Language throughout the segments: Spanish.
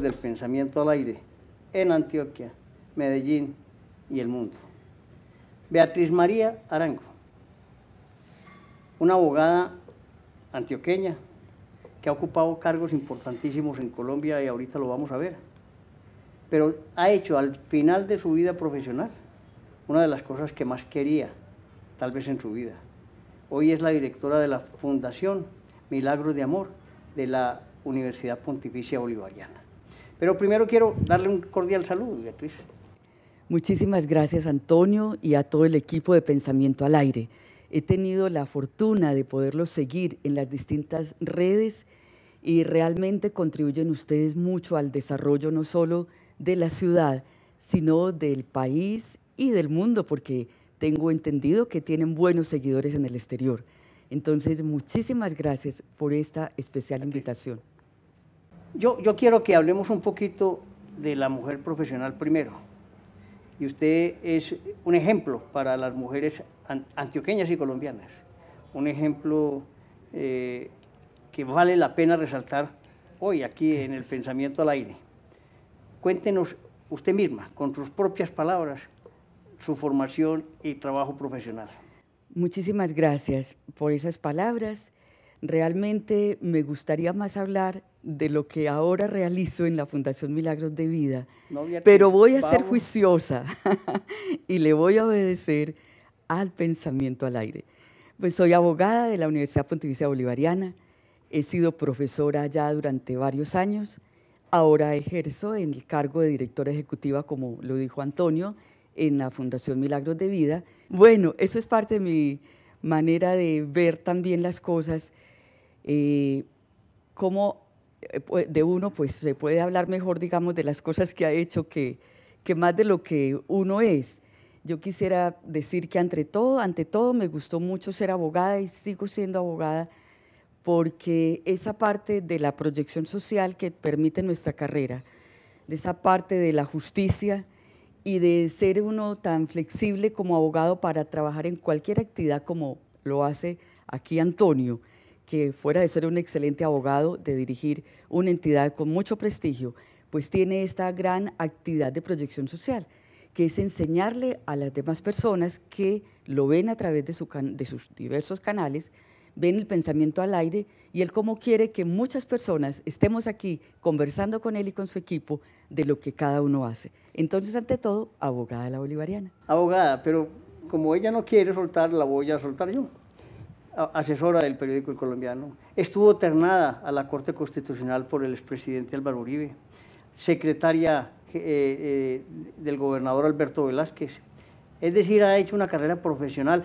del Pensamiento al Aire, en Antioquia, Medellín y el mundo. Beatriz María Arango, una abogada antioqueña que ha ocupado cargos importantísimos en Colombia y ahorita lo vamos a ver, pero ha hecho al final de su vida profesional una de las cosas que más quería, tal vez en su vida. Hoy es la directora de la Fundación Milagros de Amor de la Universidad Pontificia Bolivariana. Pero primero quiero darle un cordial saludo, Beatriz. Muchísimas gracias, Antonio, y a todo el equipo de Pensamiento al Aire. He tenido la fortuna de poderlos seguir en las distintas redes y realmente contribuyen ustedes mucho al desarrollo no solo de la ciudad, sino del país y del mundo, porque tengo entendido que tienen buenos seguidores en el exterior. Entonces, muchísimas gracias por esta especial invitación. Yo, quiero que hablemos un poquito de la mujer profesional primero. Y usted es un ejemplo para las mujeres antioqueñas y colombianas. Un ejemplo eh, que vale la pena resaltar hoy aquí en el pensamiento al aire. Cuéntenos usted misma, con sus propias palabras, su formación y trabajo profesional. Muchísimas gracias por esas palabras. Realmente me gustaría más hablar de lo que ahora realizo en la Fundación Milagros de Vida, pero voy a ser juiciosa y le voy a obedecer al pensamiento al aire. Pues soy abogada de la Universidad Pontificia Bolivariana, he sido profesora ya durante varios años, ahora ejerzo en el cargo de directora ejecutiva, como lo dijo Antonio, en la Fundación Milagros de Vida. Bueno, eso es parte de mi manera de ver también las cosas, eh, cómo eh, de uno, pues se puede hablar mejor, digamos, de las cosas que ha hecho que, más de lo que uno es. Yo quisiera decir que ante todo, ante todo me gustó mucho ser abogada y sigo siendo abogada porque esa parte de la proyección social que permite nuestra carrera, de esa parte de la justicia y de ser uno tan flexible como abogado para trabajar en cualquier actividad como lo hace aquí Antonio que fuera de ser un excelente abogado, de dirigir una entidad con mucho prestigio, pues tiene esta gran actividad de proyección social, que es enseñarle a las demás personas que lo ven a través de, sus diversos canales, ven el pensamiento al aire y él cómo quiere que muchas personas estemos aquí conversando con él y con su equipo de lo que cada uno hace. Entonces, ante todo, abogada la bolivariana. Abogada, pero como ella no quiere soltar, la voy a soltar yo asesora del periódico El Colombiano. Estuvo ternada a la Corte Constitucional por el expresidente Álvaro Uribe, secretaria eh, eh, del gobernador Alberto Velázquez. Es decir, ha hecho una carrera profesional.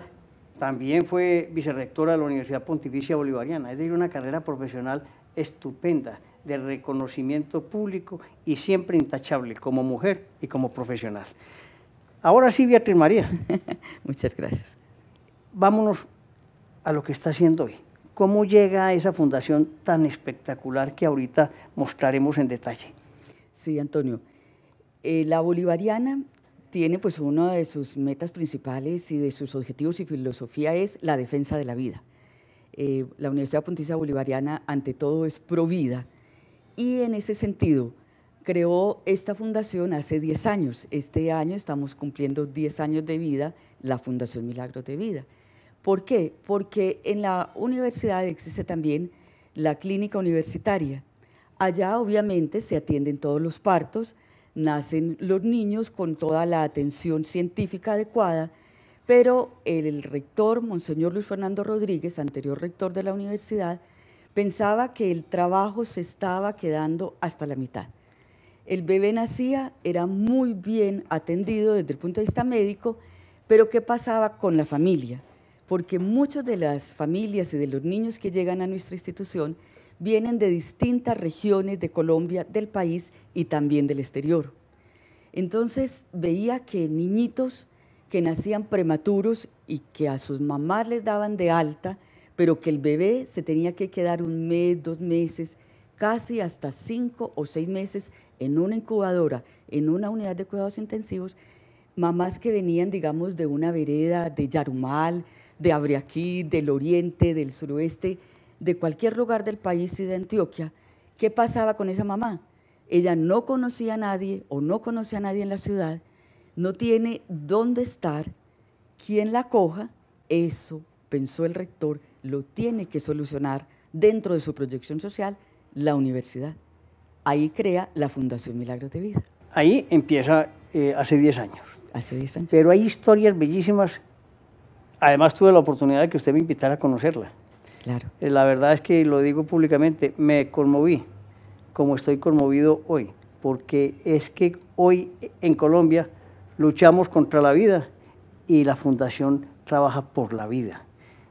También fue vicerrectora de la Universidad Pontificia Bolivariana. Es decir, una carrera profesional estupenda, de reconocimiento público y siempre intachable como mujer y como profesional. Ahora sí, Beatriz María. Muchas gracias. Vámonos a lo que está haciendo hoy. ¿Cómo llega a esa fundación tan espectacular que ahorita mostraremos en detalle? Sí, Antonio. Eh, la bolivariana tiene pues una de sus metas principales y de sus objetivos y filosofía es la defensa de la vida. Eh, la Universidad Pontificia Bolivariana ante todo es pro vida y en ese sentido creó esta fundación hace 10 años. Este año estamos cumpliendo 10 años de vida, la Fundación Milagros de Vida. ¿Por qué? Porque en la universidad existe también la clínica universitaria. Allá obviamente se atienden todos los partos, nacen los niños con toda la atención científica adecuada, pero el rector, Monseñor Luis Fernando Rodríguez, anterior rector de la universidad, pensaba que el trabajo se estaba quedando hasta la mitad. El bebé nacía, era muy bien atendido desde el punto de vista médico, pero ¿qué pasaba con la familia? porque muchas de las familias y de los niños que llegan a nuestra institución vienen de distintas regiones de Colombia, del país y también del exterior. Entonces veía que niñitos que nacían prematuros y que a sus mamás les daban de alta, pero que el bebé se tenía que quedar un mes, dos meses, casi hasta cinco o seis meses en una incubadora, en una unidad de cuidados intensivos, mamás que venían, digamos, de una vereda de Yarumal, de Abriaquí, del oriente, del suroeste, de cualquier lugar del país y de Antioquia, ¿qué pasaba con esa mamá? Ella no conocía a nadie o no conocía a nadie en la ciudad, no tiene dónde estar, quién la coja, eso, pensó el rector, lo tiene que solucionar dentro de su proyección social la universidad. Ahí crea la Fundación Milagros de Vida. Ahí empieza eh, hace 10 años. Hace 10 años. Pero hay historias bellísimas además tuve la oportunidad de que usted me invitara a conocerla. Claro. Eh, la verdad es que, lo digo públicamente, me conmoví, como estoy conmovido hoy, porque es que hoy eh, en Colombia luchamos contra la vida y la Fundación trabaja por la vida.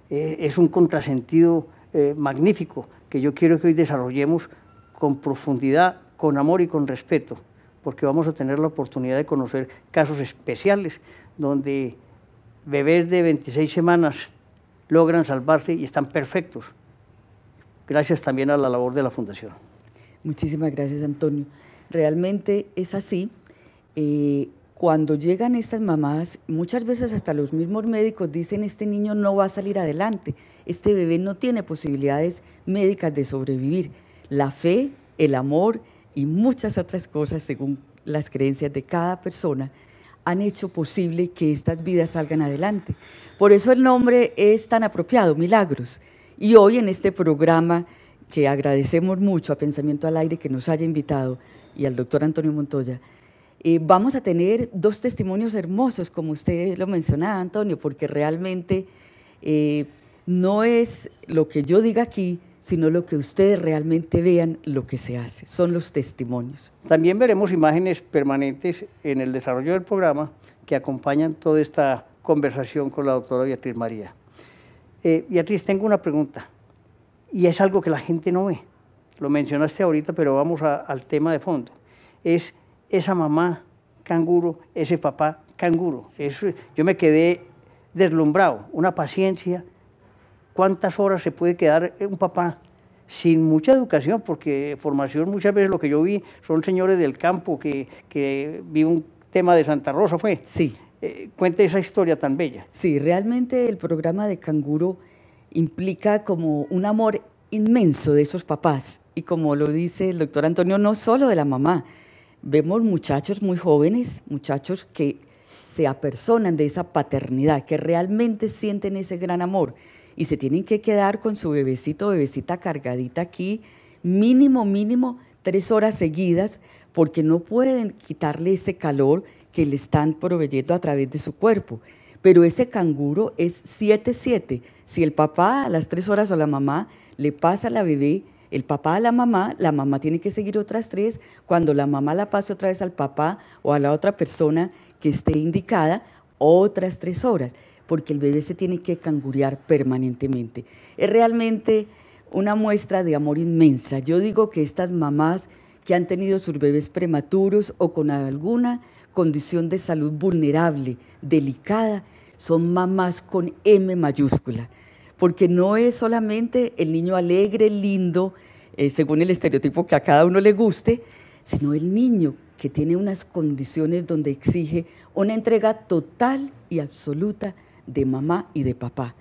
Eh, es un contrasentido magnífico que yo quiero que hoy desarrollemos con profundidad, con amor y con respeto, porque vamos a tener la oportunidad de conocer casos especiales donde bebés de 26 semanas logran salvarse y están perfectos. Gracias también a la labor de la Fundación. Muchísimas gracias, Antonio. Realmente es así. Eh, cuando llegan estas mamás, muchas veces hasta los mismos médicos dicen, este niño no va a salir adelante, este bebé no tiene posibilidades médicas de sobrevivir. La fe, el amor y muchas otras cosas, según las creencias de cada persona, han hecho posible que estas vidas salgan adelante. Por eso el nombre es tan apropiado, Milagros. Y hoy en este programa que agradecemos mucho a Pensamiento al Aire que nos haya invitado y al doctor Antonio Montoya, eh, vamos a tener dos testimonios hermosos, como usted lo mencionaba, Antonio, porque realmente eh, no es lo que yo diga aquí, sino lo que ustedes realmente vean lo que se hace, son los testimonios. También veremos imágenes permanentes en el desarrollo del programa que acompañan toda esta conversación con la doctora Beatriz María. Eh, Beatriz, tengo una pregunta, y es algo que la gente no ve. Lo mencionaste ahorita, pero vamos al tema de fondo. Es esa mamá canguro, ese papá canguro. yo me quedé deslumbrado, una paciencia, ¿Cuántas horas se puede quedar un papá sin mucha educación? Porque formación muchas veces lo que yo vi son señores del campo que, que vi un tema de Santa Rosa, ¿fue? Sí. Eh, cuenta cuente esa historia tan bella. Sí, realmente el programa de Canguro implica como un amor inmenso de esos papás y como lo dice el doctor Antonio, no solo de la mamá. Vemos muchachos muy jóvenes, muchachos que se apersonan de esa paternidad, que realmente sienten ese gran amor y se tienen que quedar con su bebecito bebecita cargadita aquí, mínimo, mínimo, tres horas seguidas, porque no pueden quitarle ese calor que le están proveyendo a través de su cuerpo. Pero ese canguro es 7-7. Si el papá a las tres horas o la mamá le pasa a la bebé, el papá a la mamá, la mamá tiene que seguir otras tres. Cuando la mamá la pase otra vez al papá o a la otra persona que esté indicada, otras tres horas porque el bebé se tiene que cangurear permanentemente. Es realmente una muestra de amor inmensa. Yo digo que estas mamás que han tenido sus bebés prematuros o con alguna condición de salud vulnerable, delicada, son mamás con M mayúscula, porque no es solamente el niño alegre, lindo, eh, según el estereotipo que a cada uno le guste, sino el niño que tiene unas condiciones donde exige una entrega total y absoluta de mamá y de papá.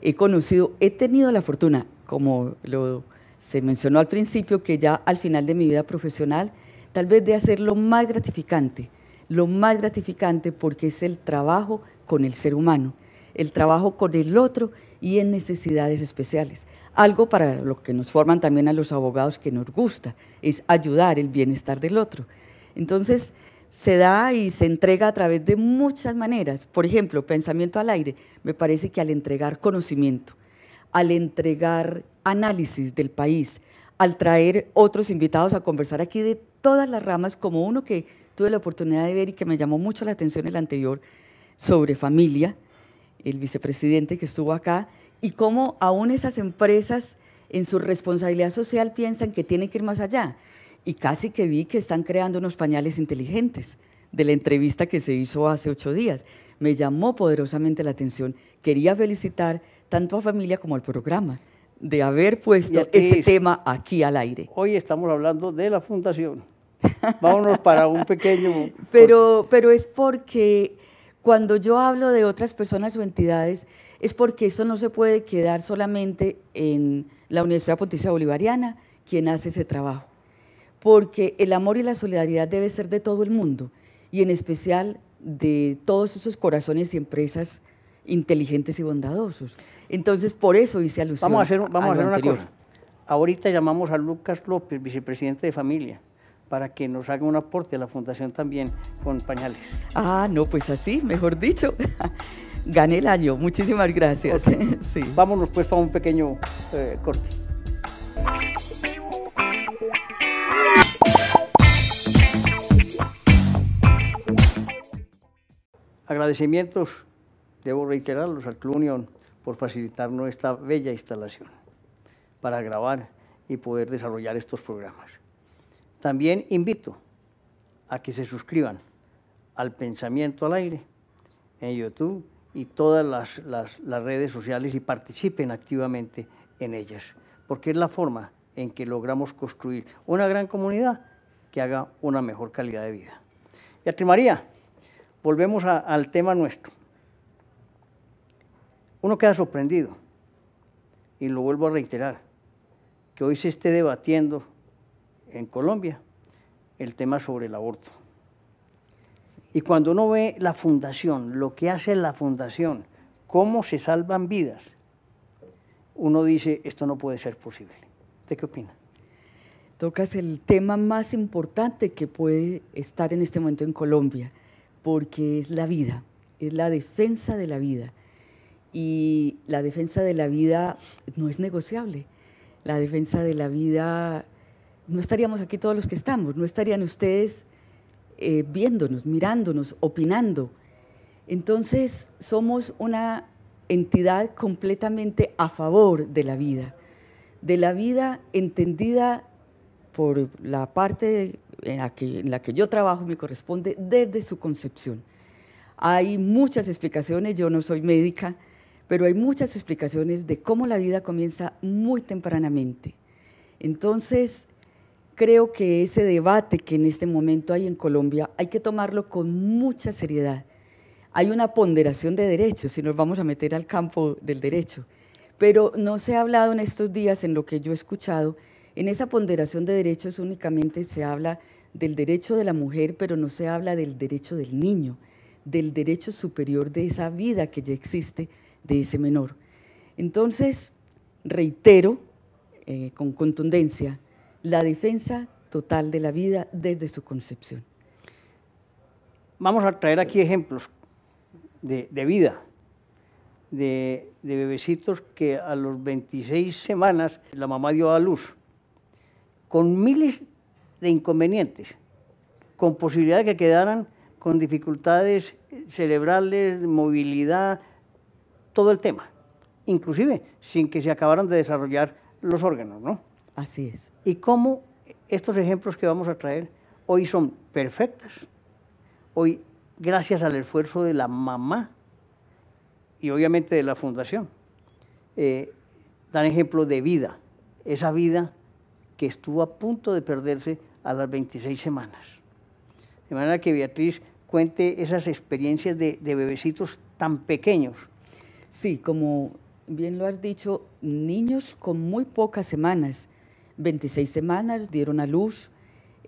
He conocido, he tenido la fortuna, como lo, se mencionó al principio, que ya al final de mi vida profesional, tal vez de hacer lo más gratificante, lo más gratificante porque es el trabajo con el ser humano, el trabajo con el otro y en necesidades especiales. Algo para lo que nos forman también a los abogados que nos gusta, es ayudar el bienestar del otro. Entonces, se da y se entrega a través de muchas maneras. Por ejemplo, pensamiento al aire. Me parece que al entregar conocimiento, al entregar análisis del país, al traer otros invitados a conversar aquí de todas las ramas, como uno que tuve la oportunidad de ver y que me llamó mucho la atención el anterior, sobre familia, el vicepresidente que estuvo acá, y cómo aún esas empresas en su responsabilidad social piensan que tienen que ir más allá y casi que vi que están creando unos pañales inteligentes de la entrevista que se hizo hace ocho días. Me llamó poderosamente la atención. Quería felicitar tanto a familia como al programa de haber puesto ese tema aquí al aire. Hoy estamos hablando de la fundación. Vámonos para un pequeño... Pero, pero es porque cuando yo hablo de otras personas o entidades, es porque eso no se puede quedar solamente en la Universidad Pontificia Bolivariana, quien hace ese trabajo porque el amor y la solidaridad debe ser de todo el mundo y en especial de todos esos corazones y empresas inteligentes y bondadosos. Entonces, por eso hice alusión. Vamos a hacer, vamos a una cosa. Ahorita llamamos a Lucas López, vicepresidente de familia, para que nos haga un aporte a la fundación también con pañales. Ah, no, pues así, mejor dicho. Gané el año. Muchísimas gracias. sí. Vámonos pues para un pequeño eh, corte. Agradecimientos, debo reiterarlos, al Club Unión por facilitarnos esta bella instalación para grabar y poder desarrollar estos programas. También invito a que se suscriban al Pensamiento al Aire en YouTube y todas las, las, las, redes sociales y participen activamente en ellas, porque es la forma en que logramos construir una gran comunidad que haga una mejor calidad de vida. Y a ti, María, volvemos al tema nuestro. Uno queda sorprendido, y lo vuelvo a reiterar, que hoy se esté debatiendo en Colombia el tema sobre el aborto. Y cuando uno ve la fundación, lo que hace la fundación, cómo se salvan vidas, uno dice, esto no puede ser posible. ¿Usted qué opina? Tocas el tema más importante que puede estar en este momento en Colombia, porque es la vida, es la defensa de la vida. Y la defensa de la vida no es negociable. La defensa de la vida, no estaríamos aquí todos los que estamos, no estarían ustedes eh, viéndonos, mirándonos, opinando. Entonces somos una entidad completamente a favor de la vida, de la vida entendida por la parte en la que, yo trabajo me corresponde desde su concepción. Hay muchas explicaciones, yo no soy médica, pero hay muchas explicaciones de cómo la vida comienza muy tempranamente. Entonces, creo que ese debate que en este momento hay en Colombia hay que tomarlo con mucha seriedad. Hay una ponderación de derechos, si nos vamos a meter al campo del derecho, pero no se ha hablado en estos días, en lo que yo he escuchado, en esa ponderación de derechos únicamente se habla del derecho de la mujer, pero no se habla del derecho del niño, del derecho superior de esa vida que ya existe de ese menor. Entonces, reitero eh, con contundencia la defensa total de la vida desde su concepción. Vamos a traer aquí ejemplos de, vida, de bebecitos que a los 26 semanas la mamá dio a luz con miles de inconvenientes, con posibilidad de que quedaran con dificultades cerebrales, movilidad, todo el tema, inclusive sin que se acabaran de desarrollar los órganos, ¿no? Así es. Y cómo estos ejemplos que vamos a traer hoy son perfectas, hoy gracias al esfuerzo de la mamá y obviamente de la fundación, eh, dan ejemplo de vida, esa vida que estuvo a punto de perderse a las 26 semanas. De manera que Beatriz cuente esas experiencias de, bebecitos tan pequeños. Sí, como bien lo has dicho, niños con muy pocas semanas, 26 semanas, dieron a luz,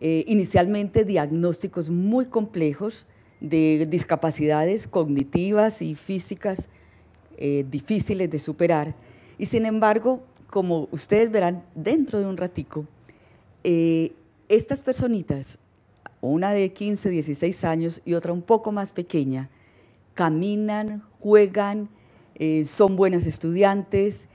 eh, inicialmente diagnósticos muy complejos de discapacidades cognitivas y físicas eh, difíciles de superar. Y sin embargo, como ustedes verán dentro de un ratico, eh, estas personitas, una de 15, 16 años y otra un poco más pequeña, caminan, juegan, eh, son buenas estudiantes,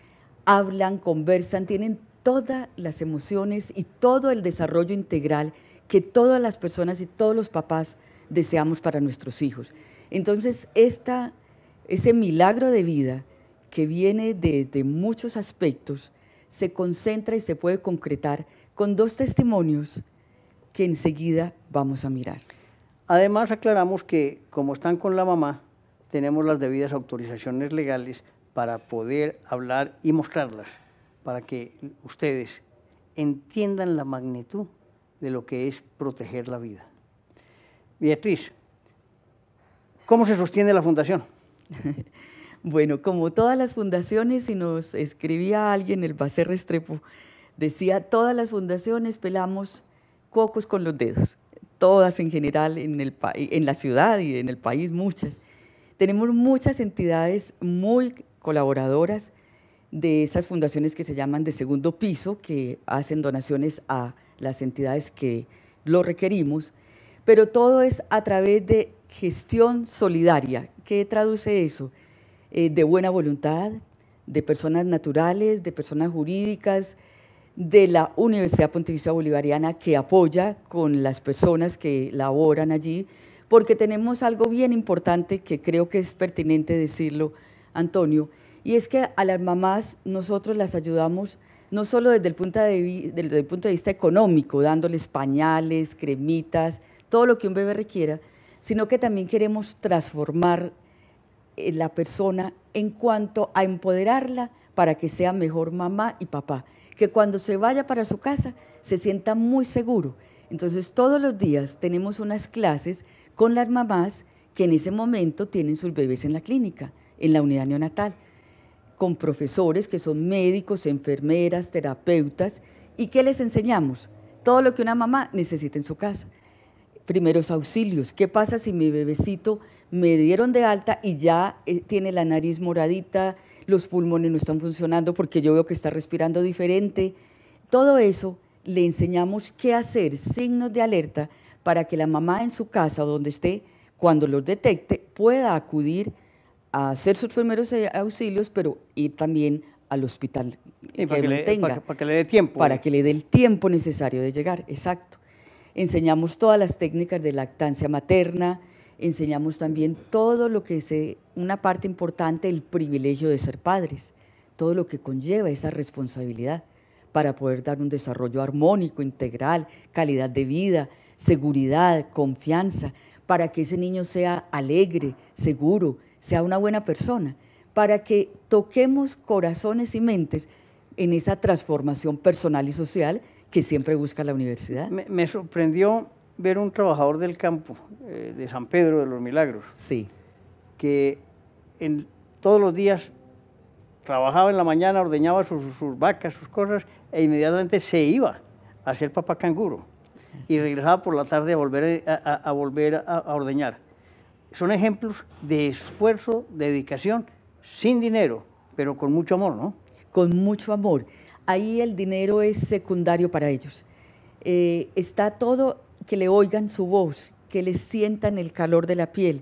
hablan, conversan, tienen todas las emociones y todo el desarrollo integral que todas las personas y todos los papás deseamos para nuestros hijos. Entonces, ese milagro de vida que viene desde muchos aspectos, se concentra y se puede concretar con dos testimonios que enseguida vamos a mirar. Además, aclaramos que como están con la mamá, tenemos las debidas autorizaciones legales para poder hablar y mostrarlas, para que ustedes entiendan la magnitud de lo que es proteger la vida. Beatriz, ¿cómo se sostiene la fundación? Bueno, como todas las fundaciones, y nos escribía alguien, el Bacer Restrepo, decía, todas las fundaciones pelamos cocos con los dedos, todas en general en la ciudad y en el país, muchas. Tenemos muchas entidades muy colaboradoras de esas fundaciones que se llaman de segundo piso, que hacen donaciones a las entidades que lo requerimos, pero todo es a través de gestión solidaria. ¿Qué traduce eso? Eh, de buena voluntad, de personas naturales, de personas jurídicas, de la Universidad Pontificia Bolivariana que apoya con las personas que laboran allí, porque tenemos algo bien importante que creo que es pertinente decirlo, Antonio, y es que a las mamás nosotros las ayudamos no solo desde el punto de, desde el punto de vista económico, dándoles pañales, cremitas, todo lo que un bebé requiera, sino que también queremos transformar eh, la persona en cuanto a empoderarla para que sea mejor mamá y papá, que cuando se vaya para su casa se sienta muy seguro. Entonces todos los días tenemos unas clases con las mamás que en ese momento tienen sus bebés en la clínica, en la unidad neonatal, con profesores que son médicos, enfermeras, terapeutas, y que les enseñamos todo lo que una mamá necesita en su casa primeros auxilios. ¿Qué pasa si mi bebecito me dieron de alta y ya eh, tiene la nariz moradita, los pulmones no están funcionando porque yo veo que está respirando diferente? Todo eso le enseñamos qué hacer, signos de alerta, para que la mamá en su casa o donde esté, cuando los detecte, pueda acudir a hacer sus primeros eh, auxilios, pero ir también al hospital para que le dé tiempo. Para que le dé el tiempo necesario de llegar, exacto. Enseñamos todas las técnicas de lactancia materna, enseñamos también todo lo que es eh, una parte importante, el privilegio de ser padres, todo lo que conlleva esa responsabilidad para poder dar un desarrollo armónico, integral, calidad de vida, seguridad, confianza, para que ese niño sea alegre, seguro, sea una buena persona, para que toquemos corazones y mentes en esa transformación personal y social que siempre busca la universidad. Me, sorprendió ver un trabajador del campo, eh, de San Pedro de los Milagros, sí. que en, todos los días trabajaba en la mañana, ordeñaba sus, vacas, sus cosas, e inmediatamente se iba a ser papá canguro y regresaba por la tarde a volver eh, a, volver a, ordeñar. Son ejemplos de esfuerzo, dedicación, sin dinero, pero con mucho amor, ¿no? Con mucho amor ahí el dinero es secundario para ellos. Eh, está todo que le oigan su voz, que le sientan el calor de la piel,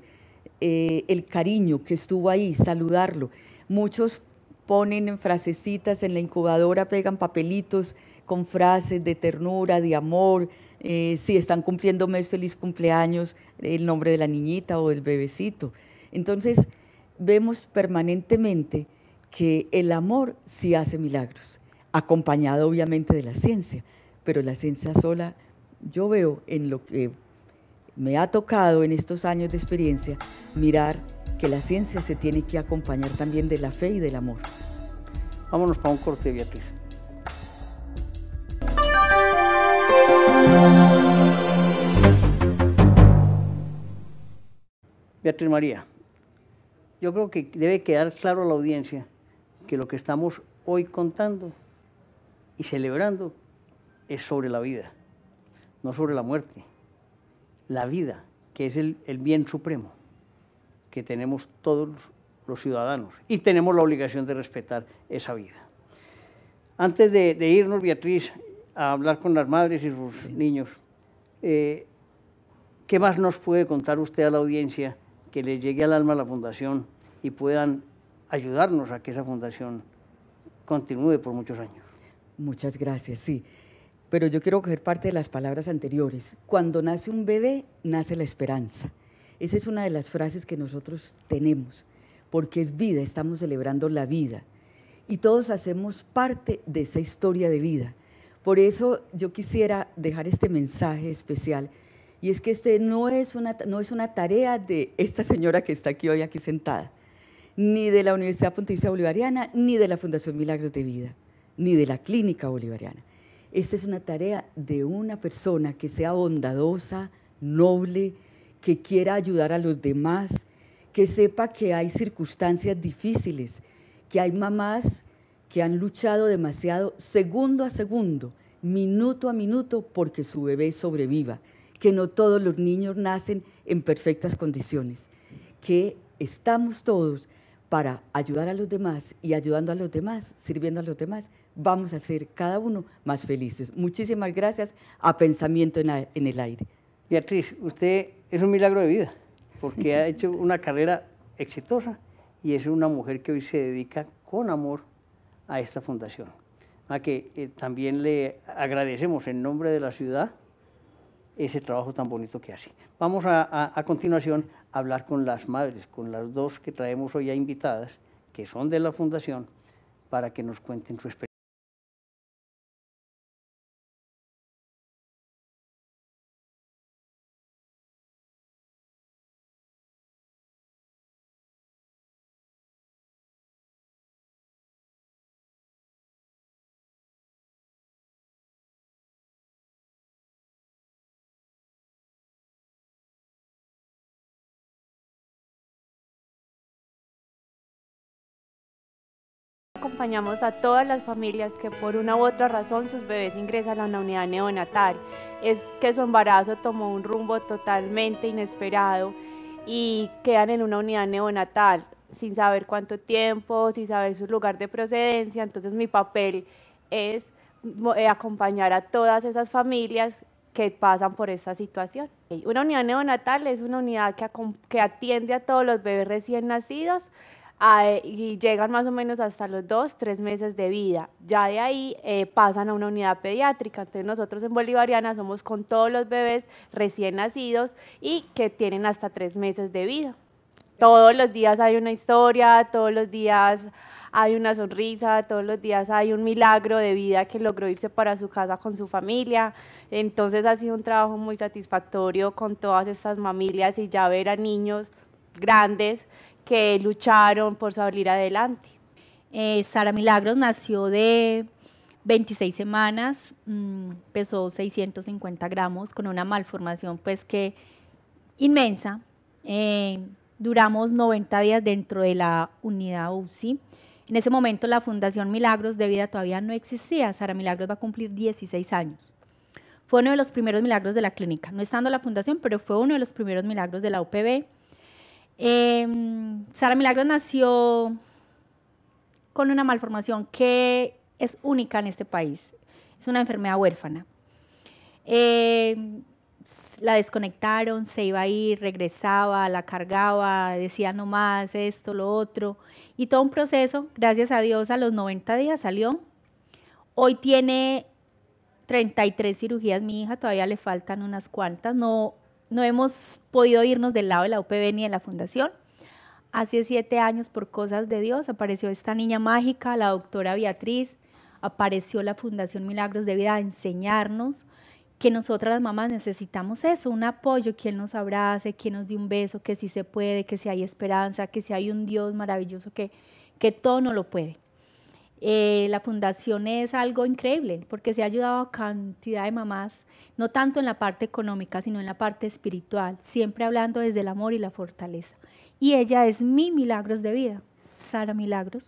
eh, el cariño que estuvo ahí, saludarlo. Muchos ponen frasecitas en la incubadora, pegan papelitos con frases de ternura, de amor, eh, si están cumpliendo mes, feliz cumpleaños, el nombre de la niñita o del bebecito. Entonces, vemos permanentemente que el amor sí hace milagros acompañado obviamente de la ciencia, pero la ciencia sola, yo veo en lo que me ha tocado en estos años de experiencia mirar que la ciencia se tiene que acompañar también de la fe y del amor. Vámonos para un corte, Beatriz. Beatriz María, yo creo que debe quedar claro a la audiencia que lo que estamos hoy contando y celebrando es sobre la vida, no sobre la muerte. La vida, que es el, bien supremo que tenemos todos los ciudadanos y tenemos la obligación de respetar esa vida. Antes de, irnos, Beatriz, a hablar con las madres y sus niños, eh, ¿qué más nos puede contar usted a la audiencia que le llegue al alma la fundación y puedan ayudarnos a que esa fundación continúe por muchos años? Muchas gracias, sí. Pero yo quiero coger parte de las palabras anteriores. Cuando nace un bebé, nace la esperanza. Esa es una de las frases que nosotros tenemos, porque es vida, estamos celebrando la vida. Y todos hacemos parte de esa historia de vida. Por eso yo quisiera dejar este mensaje especial. Y es que este no es una, no es una tarea de esta señora que está aquí hoy aquí sentada, ni de la Universidad Pontificia Bolivariana, ni de la Fundación Milagros de Vida ni de la clínica bolivariana. Esta es una tarea de una persona que sea bondadosa, noble, que quiera ayudar a los demás, que sepa que hay circunstancias difíciles, que hay mamás que han luchado demasiado segundo a segundo, minuto a minuto, porque su bebé sobreviva, que no todos los niños nacen en perfectas condiciones, que estamos todos para ayudar a los demás y ayudando a los demás, sirviendo a los demás, vamos a ser cada uno más felices. Muchísimas gracias a Pensamiento en, el Aire. Beatriz, usted es un milagro de vida, porque ha hecho una carrera exitosa y es una mujer que hoy se dedica con amor a esta fundación, a que eh, también le agradecemos en nombre de la ciudad ese trabajo tan bonito que hace. Vamos a, a, continuación a hablar con las madres, con las dos que traemos hoy a invitadas, que son de la fundación, para que nos cuenten su experiencia. acompañamos a todas las familias que por una u otra razón sus bebés ingresan a una unidad neonatal. Es que su embarazo tomó un rumbo totalmente inesperado y quedan en una unidad neonatal sin saber cuánto tiempo, sin saber su lugar de procedencia. Entonces mi papel es eh, acompañar a todas esas familias que pasan por esta situación. Una unidad neonatal es una unidad que, que atiende a todos los bebés recién nacidos y llegan más o menos hasta los dos, tres meses de vida. Ya de ahí eh, pasan a una unidad pediátrica. Entonces nosotros en Bolivariana somos con todos los bebés recién nacidos y que tienen hasta tres meses de vida. Todos los días hay una historia, todos los días hay una sonrisa, todos los días hay un milagro de vida que logró irse para su casa con su familia. Entonces ha sido un trabajo muy satisfactorio con todas estas familias y ya ver a niños grandes que lucharon por salir adelante. Eh, Sara Milagros nació de 26 semanas, mm, pesó 650 gramos con una malformación pues que inmensa. Eh, duramos 90 días dentro de la unidad UCI. En ese momento la Fundación Milagros de Vida todavía no existía. Sara Milagros va a cumplir 16 años. Fue uno de los primeros milagros de la clínica, no estando la fundación, pero fue uno de los primeros milagros de la UPB. Eh, Sara Milagro nació con una malformación que es única en este país. Es una enfermedad huérfana. Em, la desconectaron, se iba a ir, regresaba, la cargaba, decía no más esto, lo otro. Y todo un proceso, gracias a Dios, a los 90 días salió. Hoy tiene 33 cirugías mi hija, todavía le faltan unas cuantas. No, no hemos podido irnos del lado de la UPV ni de la fundación. Hace siete años, por cosas de Dios, apareció esta niña mágica, la doctora Beatriz, apareció la Fundación Milagros de Vida a enseñarnos que nosotras las mamás necesitamos eso, un apoyo, quien nos abrace, quien nos dé un beso, que si se puede, que si hay esperanza, que si hay un Dios maravilloso que, que todo no lo puede. Eh, la fundación es algo increíble porque se ha ayudado a cantidad de mamás, no tanto en la parte económica, sino en la parte espiritual, siempre hablando desde el amor y la fortaleza. Y ella es mi milagros de vida, Sara Milagros.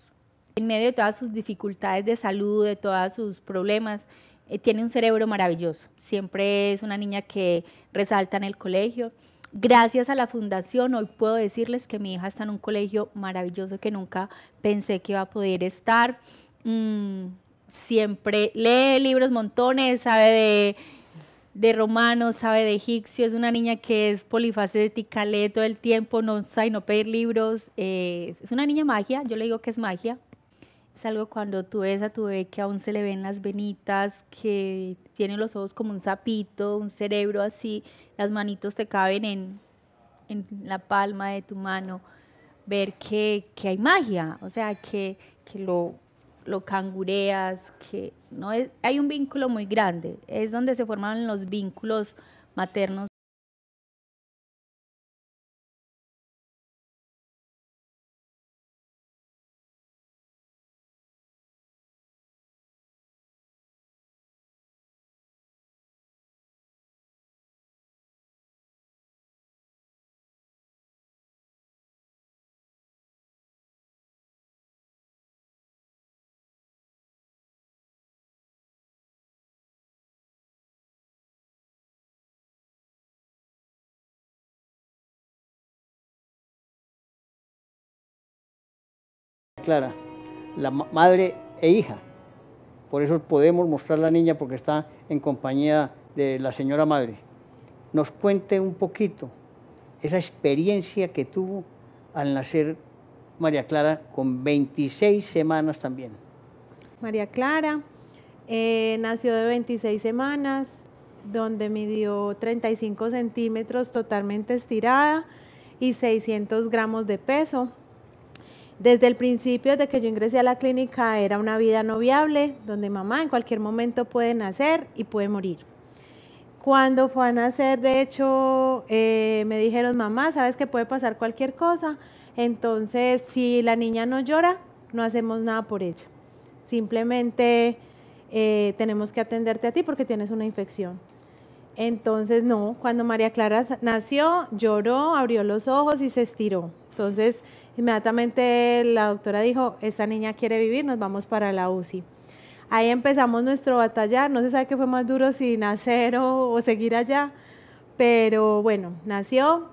En medio de todas sus dificultades de salud, de todos sus problemas, eh, tiene un cerebro maravilloso. Siempre es una niña que resalta en el colegio. Gracias a la fundación, hoy puedo decirles que mi hija está en un colegio maravilloso que nunca pensé que iba a poder estar. Mm, siempre lee libros montones, sabe de, romanos, sabe de egipcio. Es una niña que es polifacética, lee todo el tiempo, no sabe no pedir libros. Eh, es una niña magia, yo le digo que es magia. Es algo cuando tú ves a tu bebé que aún se le ven las venitas, que tiene los ojos como un sapito, un cerebro así, las manitos te caben en, la palma de tu mano, ver que, que hay magia, o sea, que, que lo, lo cangureas, que no es, hay un vínculo muy grande, es donde se forman los vínculos maternos clara, la madre e hija. Por eso podemos mostrar la niña porque está en compañía de la señora madre. Nos cuente un poquito esa experiencia que tuvo al nacer María Clara con 26 semanas también. María Clara eh, nació de 26 semanas, donde midió 35 centímetros totalmente estirada y 600 gramos de peso. Desde el principio de que yo ingresé a la clínica era una vida no viable, donde mamá en cualquier momento puede nacer y puede morir. Cuando fue a nacer, de hecho, eh, me dijeron, mamá, sabes que puede pasar cualquier cosa, entonces si la niña no llora, no hacemos nada por ella. Simplemente eh, tenemos que atenderte a ti porque tienes una infección. Entonces, no, cuando María Clara nació, lloró, abrió los ojos y se estiró. Entonces, Inmediatamente la doctora dijo, esta niña quiere vivir, nos vamos para la UCI. Ahí empezamos nuestro batallar, no se sabe qué fue más duro si nacer o, seguir allá, pero bueno, nació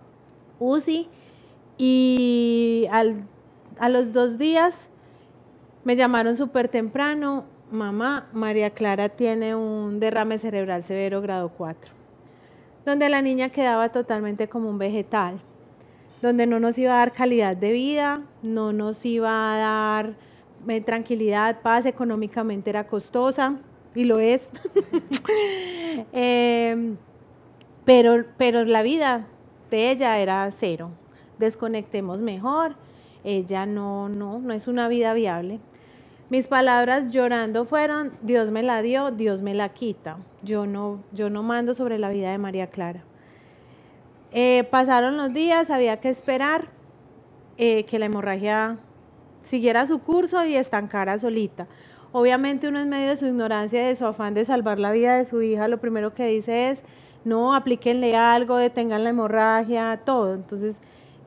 UCI y a los dos días me llamaron súper temprano, mamá, María Clara tiene un derrame cerebral severo grado 4, donde la niña quedaba totalmente como un vegetal donde no nos iba a dar calidad de vida, no nos iba a dar eh, tranquilidad, paz, económicamente era costosa y lo es. Em, pero, pero la vida de ella era cero. Desconectemos mejor. Ella no, no, no es una vida viable. Mis palabras llorando fueron, Dios me la dio, Dios me la quita. Yo no, yo no mando sobre la vida de María Clara. Eh, pasaron los días, había que esperar eh, que la hemorragia siguiera su curso y estancara solita. Obviamente uno en medio de su ignorancia, de su afán de salvar la vida de su hija, lo primero que dice es, no, aplíquenle algo, detengan la hemorragia, todo. Entonces,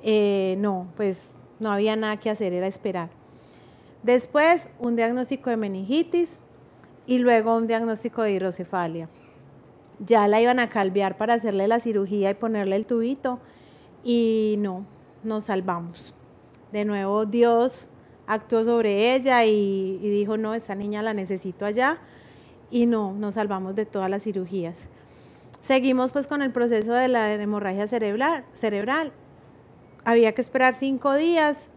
eh, no, pues no había nada que hacer, era esperar. Después, un diagnóstico de meningitis y luego un diagnóstico de hidrocefalia ya la iban a calviar para hacerle la cirugía y ponerle el tubito y no, nos salvamos. De nuevo Dios actuó sobre ella y, y, dijo, no, esta niña la necesito allá y no, nos salvamos de todas las cirugías. Seguimos pues con el proceso de la hemorragia cerebral. cerebral. Había que esperar cinco días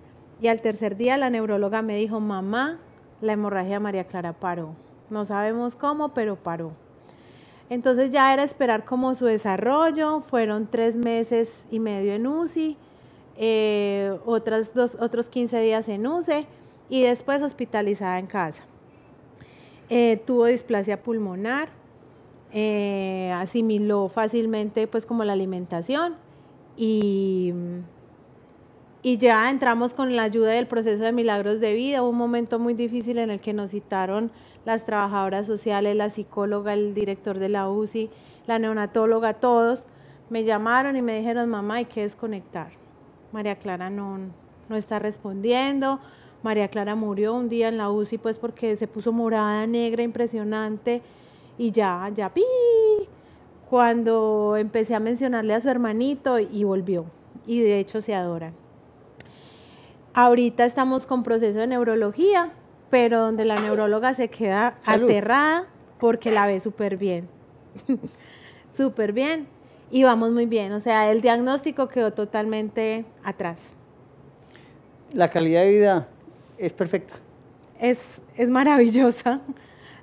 y al tercer día la neuróloga me dijo, mamá, la hemorragia de María Clara paró. No sabemos cómo, pero paró. Entonces ya era esperar como su desarrollo, fueron tres meses y medio en UCI, eh, otras otros 15 días en UCI y después hospitalizada en casa. Eh, tuvo displasia pulmonar, eh, asimiló fácilmente pues como la alimentación y, y ya entramos con la ayuda del proceso de milagros de vida. un momento muy difícil en el que nos citaron las trabajadoras sociales, la psicóloga, el director de la UCI, la neonatóloga, todos me llamaron y me dijeron, mamá, hay que desconectar. María Clara no, está respondiendo. María Clara murió un día en la UCI pues porque se puso morada, negra, impresionante y ya, ya pi. Cuando empecé a mencionarle a su hermanito y volvió y de hecho se adora. Ahorita estamos con proceso de neurología pero donde la neuróloga se queda aterrada porque la ve súper bien. súper bien. Y vamos muy bien. O sea, el diagnóstico quedó totalmente atrás. La calidad de vida es perfecta. es maravillosa.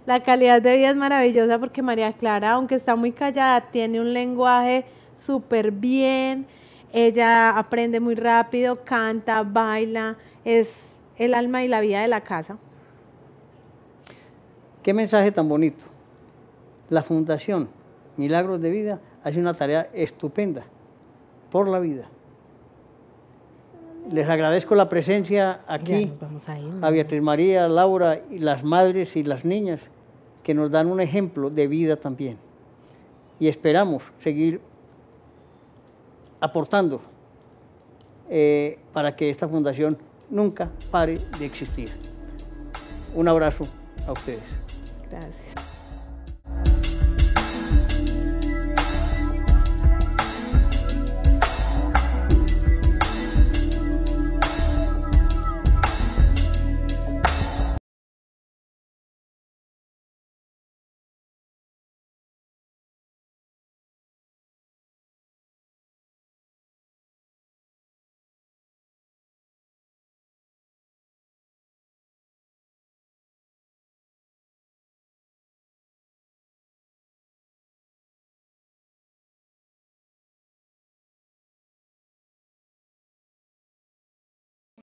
La calidad de vida es maravillosa porque María Clara, aunque está muy callada, tiene un lenguaje súper bien. Ella aprende muy rápido, canta, baila. Es el alma y la vida de la casa. Qué mensaje tan bonito. La Fundación Milagros de Vida hace una tarea estupenda por la vida. Les agradezco la presencia aquí a, Beatriz María, Laura y las madres y las niñas que nos dan un ejemplo de vida también. Y esperamos seguir aportando eh, para que esta fundación nunca pare de existir. Un abrazo a ustedes. Does.